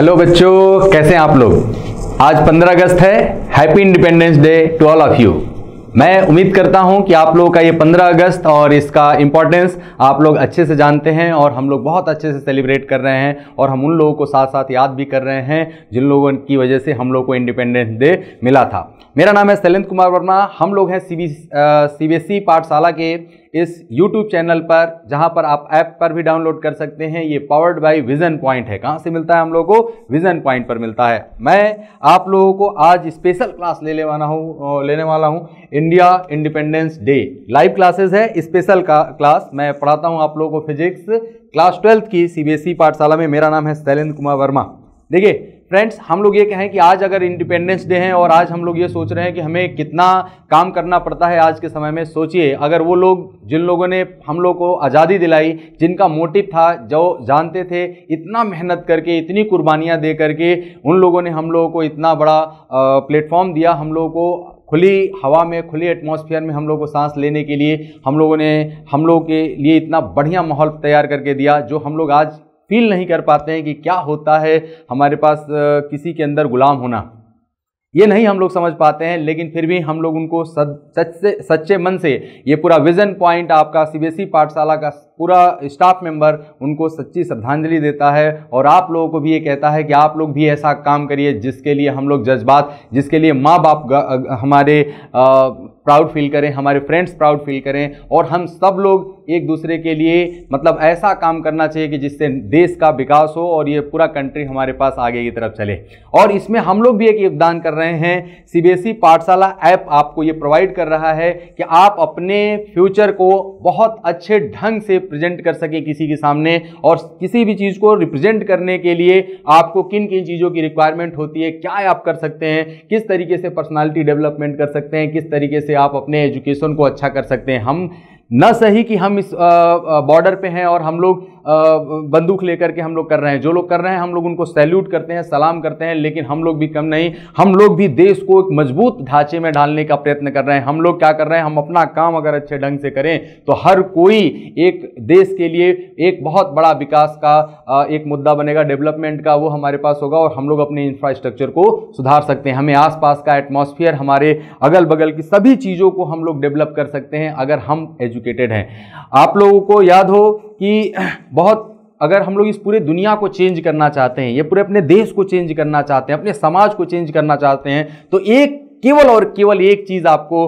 hello बच्चों कैसे हैं आप लोग आज 15 अगस्त है happy independence day to all of you मैं उम्मीद करता हूं कि आप लोगों का ये 15 अगस्त और इसका इम्पोर्टेंस आप लोग अच्छे से जानते हैं और हम लोग बहुत अच्छे से सेलिब्रेट कर रहे हैं और हम उन लोगों को साथ साथ याद भी कर रहे हैं जिन लोगों की वजह से हम लोग को इंडिपेंडेंस डे मिला था मेरा नाम है शैलेंद्र कुमार वर्मा हम लोग हैं C B C B S E पाठशाला के इस यूट्यूब चैनल पर जहां पर आप ऐप पर भी डाउनलोड कर सकते हैं ये पावर्ड बाय विजन पॉइंट है कहां से मिलता है हम लोगों को विजन पॉइंट पर मिलता है मैं आप लोगों को आज स्पेशल क्लास ले ले वाला हूं लेने वाला हूं India independence day live classes है स्पेशल का क्लास मैं पढ़ाता हूँ आप लोगों को फिजिक्स क्लास ट्वेल्थ की सी बी एस ई पाठशाला में मेरा नाम है शैलेंद्र कुमार वर्मा देखिए फ्रेंड्स हम लोग ये कहें कि आज अगर इंडिपेंडेंस डे है और आज हम लोग ये सोच रहे हैं कि हमें कितना काम करना पड़ता है आज के समय में सोचिए अगर वो लोग जिन लोगों ने हम लोग को आज़ादी दिलाई जिनका मोटिव था जो जानते थे इतना मेहनत करके इतनी कुर्बानियाँ दे करके उन लोगों ने हम लोगों को इतना बड़ा प्लेटफॉर्म दिया हम लोगों को खुली हवा में खुली एटमॉस्फेयर में हम लोग को सांस लेने के लिए हम लोगों ने हम लोगों के लिए इतना बढ़िया माहौल तैयार करके दिया जो हम लोग आज फील नहीं कर पाते हैं कि क्या होता है हमारे पास किसी के अंदर गुलाम होना ये नहीं हम लोग समझ पाते हैं लेकिन फिर भी हम लोग उनको सच से सच्चे मन से ये पूरा विज़न पॉइंट आपका सी पाठशाला का पूरा स्टाफ मेंबर उनको सच्ची श्रद्धांजलि देता है और आप लोगों को भी ये कहता है कि आप लोग भी ऐसा काम करिए जिसके लिए हम लोग जज्बात जिसके लिए माँ बाप हमारे प्राउड फील करें हमारे फ्रेंड्स प्राउड फील करें और हम सब लोग एक दूसरे के लिए मतलब ऐसा काम करना चाहिए कि जिससे देश का विकास हो और ये पूरा कंट्री हमारे पास आगे की तरफ चले और इसमें हम लोग भी एक योगदान कर रहे हैं ई e पाठशाला ऐप आपको ये प्रोवाइड कर रहा है कि आप अपने फ्यूचर को बहुत अच्छे ढंग से प्रेजेंट कर सके किसी के सामने और किसी भी चीज़ को रिप्रेजेंट करने के लिए आपको किन किन चीज़ों की रिक्वायरमेंट होती है क्या आप कर सकते हैं किस तरीके से पर्सनालिटी डेवलपमेंट कर सकते हैं किस तरीके से आप अपने एजुकेशन को अच्छा कर सकते हैं हम न सही कि हम इस बॉर्डर पे हैं और हम लोग बंदूक लेकर के हम लोग कर रहे हैं जो लोग कर रहे हैं हम लोग उनको सैल्यूट करते हैं सलाम करते हैं लेकिन हम लोग भी कम नहीं हम लोग भी देश को एक मजबूत ढांचे में डालने का प्रयत्न कर रहे हैं हम लोग क्या कर रहे हैं हम अपना काम अगर अच्छे ढंग से करें तो हर कोई एक देश के लिए एक बहुत बड़ा विकास का एक मुद्दा बनेगा डेवलपमेंट का वो हमारे पास होगा और हम लोग अपने इंफ्रास्ट्रक्चर को सुधार सकते हैं हमें आसपास का एटमॉस्फेयर हमारे अगल बगल की सभी चीज़ों को हम लोग डेवलप कर सकते हैं अगर हम एजुकेटेड हैं आप लोगों को याद हो कि बहुत अगर हम लोग इस पूरे दुनिया को चेंज करना चाहते हैं या पूरे अपने देश को चेंज करना चाहते हैं अपने समाज को चेंज करना चाहते हैं तो एक केवल और केवल एक चीज़ आपको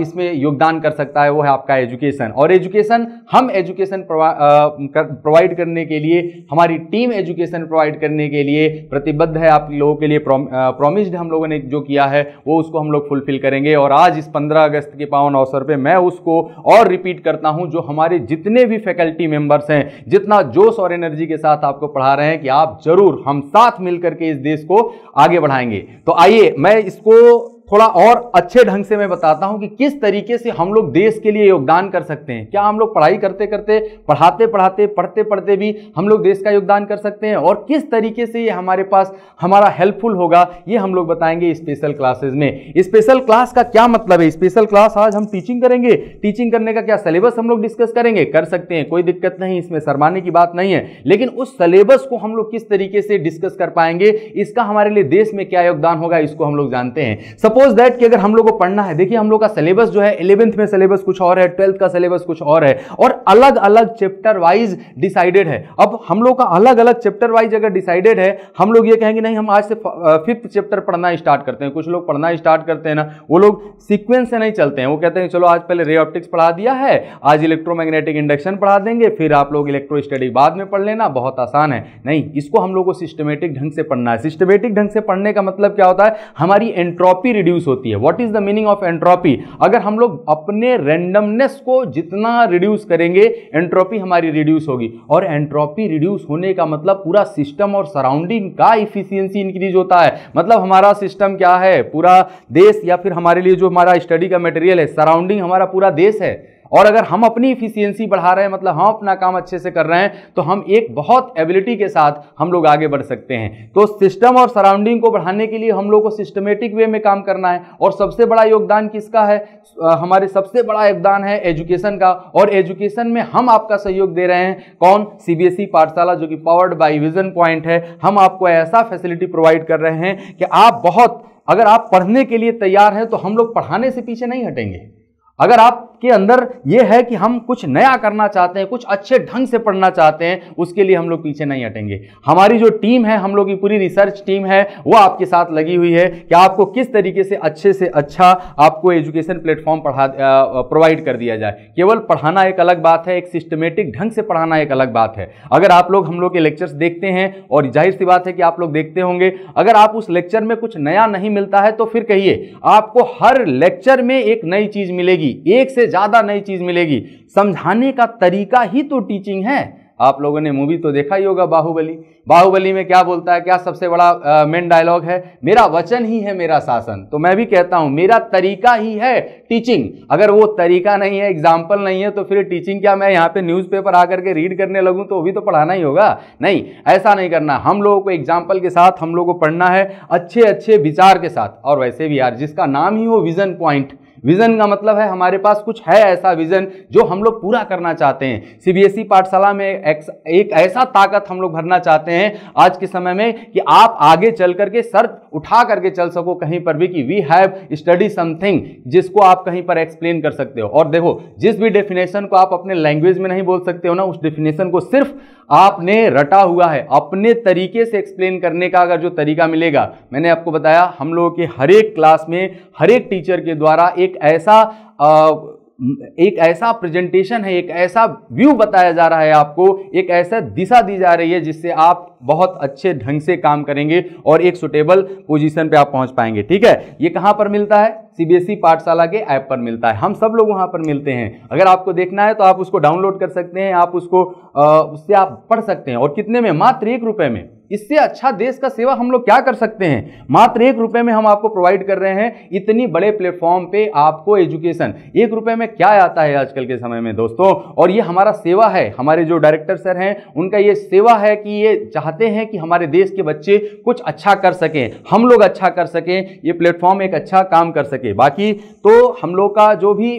इसमें योगदान कर सकता है वो है आपका एजुकेशन और एजुकेशन हम एजुकेशन प्रोवाइड करने के लिए हमारी टीम एजुकेशन प्रोवाइड करने के लिए प्रतिबद्ध है आप लोगों के लिए प्रोमिस्ड हम लोगों ने जो किया है वो उसको हम लोग फुलफिल करेंगे और आज इस 15 अगस्त के पावन अवसर पे मैं उसको और रिपीट करता हूँ जो हमारे जितने भी फैकल्टी मेंबर्स हैं जितना जोश और एनर्जी के साथ आपको पढ़ा रहे हैं कि आप जरूर हम साथ मिलकर के इस देश को आगे बढ़ाएंगे तो आइए मैं इसको थोड़ा और अच्छे ढंग से मैं बताता हूं कि किस तरीके से हम लोग देश के लिए योगदान कर सकते हैं क्या हम लोग पढ़ाई करते करते पढ़ाते पढ़ाते पढ़ते पढ़ते भी हम लोग देश का योगदान कर सकते हैं और किस तरीके से ये हमारे पास हमारा हेल्पफुल होगा ये हम लोग बताएंगे स्पेशल क्लासेज में स्पेशल क्लास का क्या मतलब है स्पेशल क्लास आज हम टीचिंग करेंगे टीचिंग करने का क्या सिलेबस हम लोग डिस्कस करेंगे कर सकते हैं कोई दिक्कत नहीं इसमें शर्माने की बात नहीं है लेकिन उस सिलेबस को हम लोग किस तरीके से डिस्कस कर पाएंगे इसका हमारे लिए देश में क्या योगदान होगा इसको हम लोग जानते हैं सब सपोज दैट कि अगर हम लोग को पढ़ना है देखिए हम लोग का सिलेबस जो है इलेवेंथ में सिलेबस कुछ और है ट्वेल्थ का सिलेबस कुछ और है और अलग अलग चैप्टर वाइज डिसाइडेड है अब हम लोग का अलग अलग चैप्टर वाइज अगर डिसाइडेड है हम लोग ये कहेंगे नहीं हम आज से फिफ्थ चैप्टर पढ़ना स्टार्ट करते हैं कुछ लोग पढ़ना स्टार्ट करते हैं ना वो लोग सिक्वेंस से नहीं चलते हैं वो कहते हैं चलो आज पहले रेऑप्टिक्स पढ़ा दिया है आज इलेक्ट्रोमैग्नेटिक इंडक्शन पढ़ा देंगे फिर आप लोग इलेक्ट्रो स्टडी बाद में पढ़ लेना बहुत आसान है नहीं इसको हम लोग को सिस्टमेटिक ढंग से पढ़ना है सिस्टमेटिक ढंग से पढ़ने का मतलब क्या होता है हमारी एंट्रोपी रिड्यूस होती है what is the meaning of entropy अगर हम लोग अपने रेंडमनेस को जितना रिड्यूस करेंगे एंट्रोपी हमारी रिड्यूस होगी और एंट्रोपी रिड्यूस होने का मतलब पूरा सिस्टम और सराउंडिंग का इफिशियंसी इंक्रीज होता है मतलब हमारा सिस्टम क्या है पूरा देश या फिर हमारे लिए जो हमारा स्टडी का मटेरियल है सराउंडिंग हमारा पूरा देश है और अगर हम अपनी इफिशियंसी बढ़ा रहे हैं मतलब हम अपना काम अच्छे से कर रहे हैं तो हम एक बहुत एबिलिटी के साथ हम लोग आगे बढ़ सकते हैं तो सिस्टम और सराउंडिंग को बढ़ाने के लिए हम लोग को सिस्टमेटिक वे में काम करना है और सबसे बड़ा योगदान किसका है हमारे सबसे बड़ा योगदान है एजुकेशन का और एजुकेशन में हम आपका सहयोग दे रहे हैं कौन सीबीएसई e पाठशाला जो कि पावर्ड बाई विजन पॉइंट है हम आपको ऐसा फैसिलिटी प्रोवाइड कर रहे हैं कि आप बहुत अगर आप पढ़ने के लिए तैयार हैं तो हम लोग पढ़ाने से पीछे नहीं हटेंगे अगर आपके अंदर यह है कि हम कुछ नया करना चाहते हैं कुछ अच्छे ढंग से पढ़ना चाहते हैं उसके लिए हम लोग पीछे नहीं हटेंगे हमारी जो टीम है हम लोग की पूरी रिसर्च टीम है वो आपके साथ लगी हुई है कि आपको किस तरीके से अच्छे से अच्छा आपको एजुकेशन प्लेटफॉर्म पढ़ा प्रोवाइड कर दिया जाए केवल पढ़ाना एक अलग बात है एक सिस्टमेटिक ढंग से पढ़ाना एक अलग बात है अगर आप लोग हम लोग के लेक्चर्स देखते हैं और जाहिर सी बात है कि आप लोग देखते होंगे अगर आप उस लेक्चर में कुछ नया नहीं मिलता है तो फिर कहिए आपको हर लेक्चर में एक नई चीज़ मिलेगी मिलेगी एक से ज़्यादा नई चीज़ मिलेगी समझाने का तरीका ही तो टीचिंग है आप लोगों ने मूवी तो देखा ही होगा बाहुबली बाहुबली में क्या बोलता है क्या सबसे बड़ा मेन डायलॉग है मेरा वचन ही है मेरा शासन तो मैं भी कहता हूं मेरा तरीका ही है टीचिंग अगर वो तरीका नहीं है एग्जाम्पल नहीं है तो फिर टीचिंग क्या मैं यहाँ पे न्यूज़पेपर आकर के रीड करने लगूँ तो वो भी तो पढ़ाना ही होगा नहीं ऐसा नहीं करना हम लोगों को एग्जाम्पल के साथ हम लोगों को पढ़ना है अच्छे अच्छे विचार के साथ और वैसे भी यार जिसका नाम ही हो विजन पॉइंट विजन का मतलब है हमारे पास कुछ है ऐसा विजन जो हम लोग पूरा करना चाहते हैं सीबीएसई e पाठशाला में एक, एक ऐसा ताकत हम लोग भरना चाहते हैं आज के समय में कि आप आगे चल करके सर उठा करके चल सको कहीं पर भी कि वी हैव स्टडी समथिंग जिसको आप कहीं पर एक्सप्लेन कर सकते हो और देखो जिस भी डेफिनेशन को आप अपने लैंग्वेज में नहीं बोल सकते हो ना उस डेफिनेशन को सिर्फ आपने रटा हुआ है अपने तरीके से एक्सप्लेन करने का अगर जो तरीका मिलेगा मैंने आपको बताया हम लोगों के हर एक क्लास में हर एक टीचर के द्वारा एक ऐसा एक ऐसा प्रेजेंटेशन है एक ऐसा व्यू बताया जा रहा है आपको एक ऐसा दिशा दी जा रही है जिससे आप बहुत अच्छे ढंग से काम करेंगे और एक सुटेबल पोजीशन पे आप पहुंच पाएंगे ठीक है ये कहां पर मिलता है सीबीएसई e पाठशाला के ऐप पर मिलता है हम सब लोग वहां पर मिलते हैं अगर आपको देखना है तो आप उसको डाउनलोड कर सकते हैं आप उसको आ, उससे आप पढ़ सकते हैं और कितने में मात्र एक रुपए में इससे अच्छा देश का सेवा हम लोग क्या कर सकते हैं मात्र एक रुपए में हम आपको प्रोवाइड कर रहे हैं इतनी बड़े प्लेटफॉर्म पे आपको एजुकेशन एक रुपए में क्या आता है आजकल के समय में दोस्तों और ये हमारा सेवा है हमारे जो डायरेक्टर सर हैं उनका ये सेवा है कि ये चाहते हैं कि हमारे देश के बच्चे कुछ अच्छा कर सकें हम लोग अच्छा कर सकें ये प्लेटफॉर्म एक अच्छा काम कर सके बाकी तो हम लोग का जो भी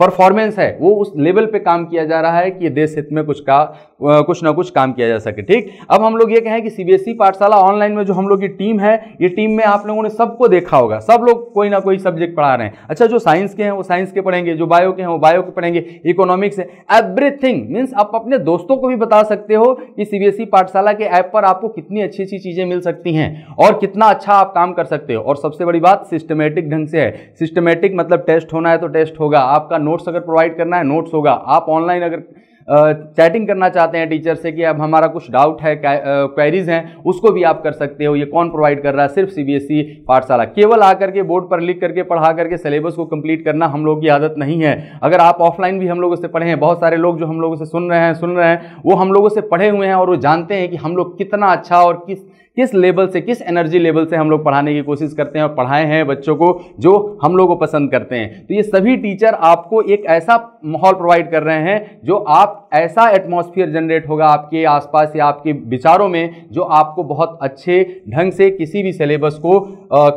परफॉर्मेंस है वो उस लेवल पे काम किया जा रहा है कि ये देश हित में कुछ का कुछ ना कुछ काम किया जा सके ठीक अब हम लोग ये कहें कि सीबीएसई e पाठशाला ऑनलाइन में जो हम लोग की टीम है ये टीम में आप लोगों ने सबको देखा होगा सब लोग कोई ना कोई सब्जेक्ट पढ़ा रहे हैं अच्छा जो साइंस के हैं वो साइंस के पढ़ेंगे जो बायो के हैं वो बायो के पढ़ेंगे इकोनॉमिक्स है एवरीथिंग मीन्स आप अपने दोस्तों को भी बता सकते हो कि सीबीएसई e पाठशाला के ऐप पर आपको कितनी अच्छी अच्छी चीज़ें मिल सकती हैं और कितना अच्छा आप काम कर सकते हो और सबसे बड़ी बात सिस्टमेटिक ढंग से है सिस्टमेटिक मतलब टेस्ट होना है तो टेस्ट होगा आपका नोट्स अगर प्रोवाइड करना है नोट्स होगा आप ऑनलाइन अगर चैटिंग करना चाहते हैं टीचर से कि अब हमारा कुछ डाउट है क्वेरीज हैं उसको भी आप कर सकते हो ये कौन प्रोवाइड कर रहा है सिर्फ सीबीएसई e पाठशाला केवल आकर के बोर्ड पर लिख करके पढ़ा करके सिलेबस को कंप्लीट करना हम लोग की आदत नहीं है अगर आप ऑफलाइन भी हम लोगों से पढ़े हैं बहुत सारे लोग जो हम लोगों से सुन रहे हैं सुन रहे हैं वो हम लोगों से पढ़े हुए हैं और वो जानते हैं कि हम लोग कितना अच्छा और किस किस लेवल से किस एनर्जी लेवल से हम लोग पढ़ाने की कोशिश करते हैं और पढ़ाए हैं बच्चों को जो हम लोग को पसंद करते हैं तो ये सभी टीचर आपको एक ऐसा माहौल प्रोवाइड कर रहे हैं जो आप ऐसा एटमोसफियर जनरेट होगा आपके आसपास या आपके विचारों में जो आपको बहुत अच्छे ढंग से किसी भी सिलेबस को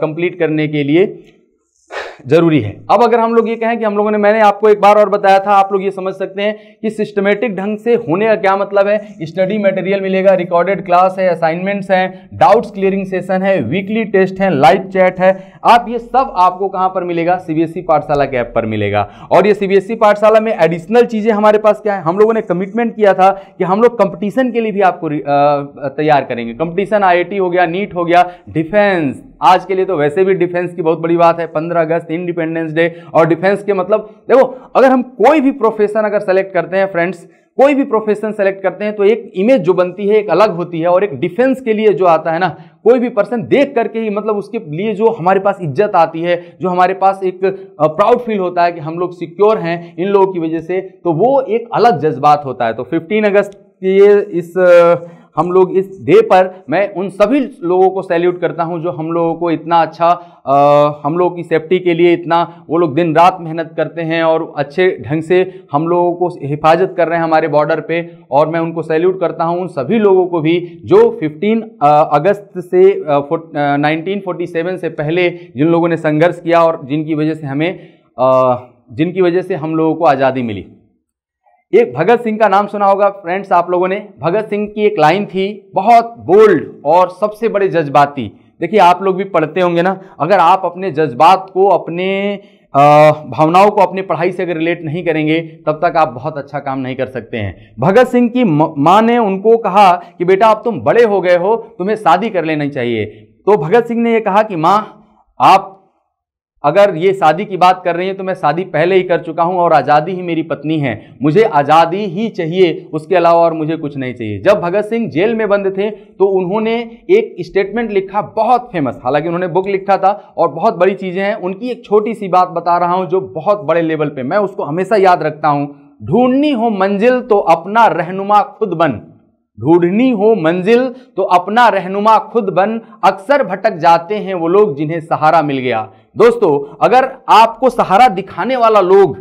कंप्लीट करने के लिए जरूरी है अब अगर हम लोग ये कहें कि हम लोगों ने मैंने आपको एक बार और बताया था आप लोग ये समझ सकते हैं कि सिस्टमेटिक ढंग से होने का क्या मतलब है स्टडी मटेरियल मिलेगा रिकॉर्डेड क्लास है असाइनमेंट्स हैं डाउट्स क्लियरिंग सेशन है वीकली टेस्ट है लाइव चैट है आप ये सब आपको कहाँ पर मिलेगा सीबीएसई e पाठशाला के ऐप पर मिलेगा और ये सीबीएसई e पाठशाला में एडिशनल चीज़ें हमारे पास क्या है हम लोगों ने कमिटमेंट किया था कि हम लोग कंपटीशन के लिए भी आपको तैयार करेंगे कंपटीशन आईआईटी हो गया नीट हो गया डिफेंस आज के लिए तो वैसे भी डिफेंस की बहुत बड़ी बात है पंद्रह अगस्त इंडिपेंडेंस डे और डिफेंस के मतलब देखो अगर हम कोई भी प्रोफेशन अगर सेलेक्ट करते हैं फ्रेंड्स कोई भी प्रोफेशन सेलेक्ट करते हैं तो एक इमेज जो बनती है एक अलग होती है और एक डिफेंस के लिए जो आता है ना कोई भी पर्सन देख करके ही मतलब उसके लिए जो हमारे पास इज्जत आती है जो हमारे पास एक प्राउड फील होता है कि हम लोग सिक्योर हैं इन लोगों की वजह से तो वो एक अलग जज्बात होता है तो फिफ्टीन अगस्त ये इस हम लोग इस डे पर मैं उन सभी लोगों को सैल्यूट करता हूँ जो हम लोगों को इतना अच्छा आ, हम लोगों की सेफ्टी के लिए इतना वो लोग दिन रात मेहनत करते हैं और अच्छे ढंग से हम लोगों को हिफाजत कर रहे हैं हमारे बॉर्डर पे और मैं उनको सैल्यूट करता हूँ उन सभी लोगों को भी जो 15 अगस्त से नाइनटीन से पहले जिन लोगों ने संघर्ष किया और जिनकी वजह से हमें जिनकी वजह से हम लोगों को आज़ादी मिली एक भगत सिंह का नाम सुना होगा फ्रेंड्स आप लोगों ने भगत सिंह की एक लाइन थी बहुत बोल्ड और सबसे बड़े जज्बाती देखिए आप लोग भी पढ़ते होंगे ना अगर आप अपने जज्बात को अपने भावनाओं को अपने पढ़ाई से अगर रिलेट नहीं करेंगे तब तक आप बहुत अच्छा काम नहीं कर सकते हैं भगत सिंह की माँ ने उनको कहा कि बेटा अब तुम बड़े हो गए हो तुम्हें शादी कर लेनी चाहिए तो भगत सिंह ने यह कहा कि माँ आप अगर ये शादी की बात कर रही हैं तो मैं शादी पहले ही कर चुका हूँ और आज़ादी ही मेरी पत्नी है मुझे आज़ादी ही चाहिए उसके अलावा और मुझे कुछ नहीं चाहिए जब भगत सिंह जेल में बंद थे तो उन्होंने एक स्टेटमेंट लिखा बहुत फेमस हालांकि उन्होंने बुक लिखा था और बहुत बड़ी चीज़ें हैं उनकी एक छोटी सी बात बता रहा हूँ जो बहुत बड़े लेवल पर मैं उसको हमेशा याद रखता हूँ ढूंढनी हो मंजिल तो अपना रहनुमा खुद बन ढूंढनी हो मंजिल तो अपना रहनुमा खुद बन अक्सर भटक जाते हैं वो लोग जिन्हें सहारा मिल गया दोस्तों अगर आपको सहारा दिखाने वाला लोग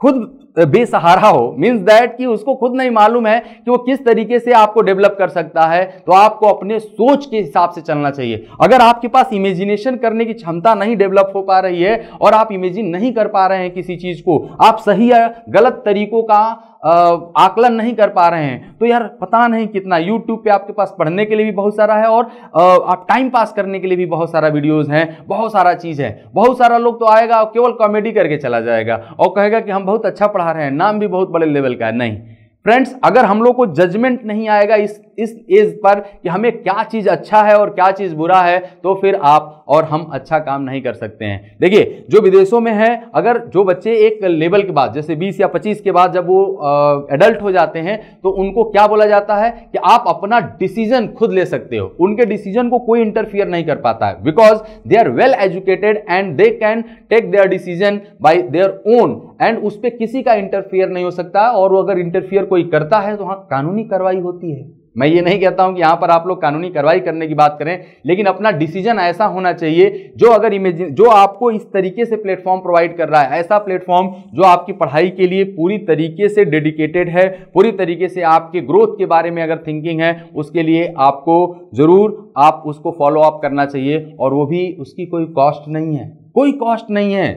खुद बेसहारा हो मीन्स दैट कि उसको खुद नहीं मालूम है कि वो किस तरीके से आपको डेवलप कर सकता है तो आपको अपने सोच के हिसाब से चलना चाहिए अगर आपके पास इमेजिनेशन करने की क्षमता नहीं डेवलप हो पा रही है और आप इमेजिन नहीं कर पा रहे हैं किसी चीज़ को आप सही या गलत तरीकों का आकलन नहीं कर पा रहे हैं तो यार पता नहीं कितना यूट्यूब पे आपके पास पढ़ने के लिए भी बहुत सारा है और आप टाइम पास करने के लिए भी बहुत सारा वीडियोज़ हैं बहुत सारा चीज़ है बहुत सारा लोग तो आएगा और केवल कॉमेडी करके चला जाएगा और कहेगा कि हम बहुत अच्छा पढ़ा रहे हैं नाम भी बहुत बड़े लेवल का है नहीं फ्रेंड्स अगर हम लोग को जजमेंट नहीं आएगा इस इस एज पर कि हमें क्या चीज़ अच्छा है और क्या चीज़ बुरा है तो फिर आप और हम अच्छा काम नहीं कर सकते हैं देखिए जो विदेशों में है अगर जो बच्चे एक लेवल के बाद जैसे 20 या 25 के बाद जब वो एडल्ट हो जाते हैं तो उनको क्या बोला जाता है कि आप अपना डिसीजन खुद ले सकते हो उनके डिसीजन को कोई इंटरफियर नहीं कर पाता है because they are well educated and they can take their decision by their own and उस पर किसी का इंटरफियर नहीं हो सकता और वो अगर इंटरफियर कोई करता है तो हाँ कानूनी कार्रवाई होती है मैं ये नहीं कहता हूं कि यहां पर आप लोग कानूनी कार्रवाई करने की बात करें लेकिन अपना डिसीजन ऐसा होना चाहिए जो अगर इमेज जो आपको इस तरीके से प्लेटफॉर्म प्रोवाइड कर रहा है ऐसा प्लेटफॉर्म जो आपकी पढ़ाई के लिए पूरी तरीके से डेडिकेटेड है पूरी तरीके से आपके ग्रोथ के बारे में अगर थिंकिंग है उसके लिए आपको ज़रूर आप उसको फॉलो अप करना चाहिए और वो भी उसकी कोई कॉस्ट नहीं है कोई कॉस्ट नहीं है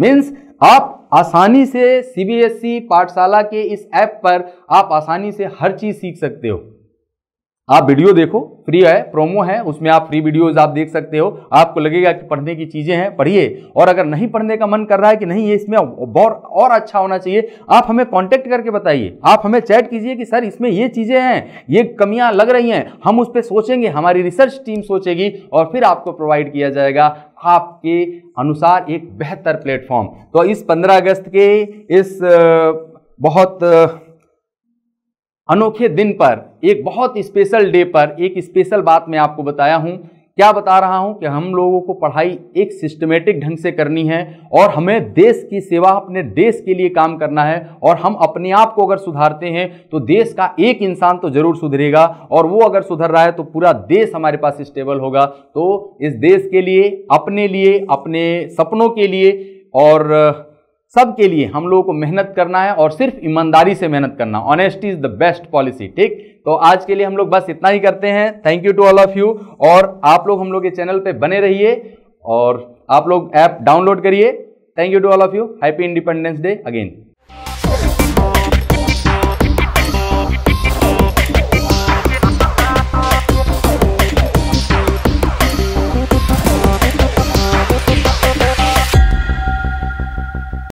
मीन्स आप आसानी से सीबीएसई e पाठशाला के इस ऐप पर आप आसानी से हर चीज़ सीख सकते हो आप वीडियो देखो फ्री है प्रोमो है उसमें आप फ्री वीडियोज आप देख सकते हो आपको लगेगा कि पढ़ने की चीज़ें हैं पढ़िए और अगर नहीं पढ़ने का मन कर रहा है कि नहीं ये इसमें और और अच्छा होना चाहिए आप हमें कांटेक्ट करके बताइए आप हमें चैट कीजिए कि सर इसमें ये चीज़ें हैं ये कमियां लग रही हैं हम उस पर सोचेंगे हमारी रिसर्च टीम सोचेगी और फिर आपको प्रोवाइड किया जाएगा आपके अनुसार एक बेहतर प्लेटफॉर्म तो इस 15 अगस्त के इस बहुत अनोखे दिन पर एक बहुत स्पेशल डे पर एक स्पेशल बात मैं आपको बताया हूं क्या बता रहा हूं कि हम लोगों को पढ़ाई एक सिस्टमेटिक ढंग से करनी है और हमें देश की सेवा अपने देश के लिए काम करना है और हम अपने आप को अगर सुधारते हैं तो देश का एक इंसान तो जरूर सुधरेगा और वो अगर सुधर रहा है तो पूरा देश हमारे पास स्टेबल होगा तो इस देश के लिए अपने लिए अपने सपनों के लिए और सब के लिए हम लोगों को मेहनत करना है और सिर्फ ईमानदारी से मेहनत करना honesty is the best policy ठीक तो आज के लिए हम लोग बस इतना ही करते हैं thank you to all of you और आप लोग हम लोग के चैनल पे बने रहिए और आप लोग ऐप डाउनलोड करिए thank you to all of you happy independence day again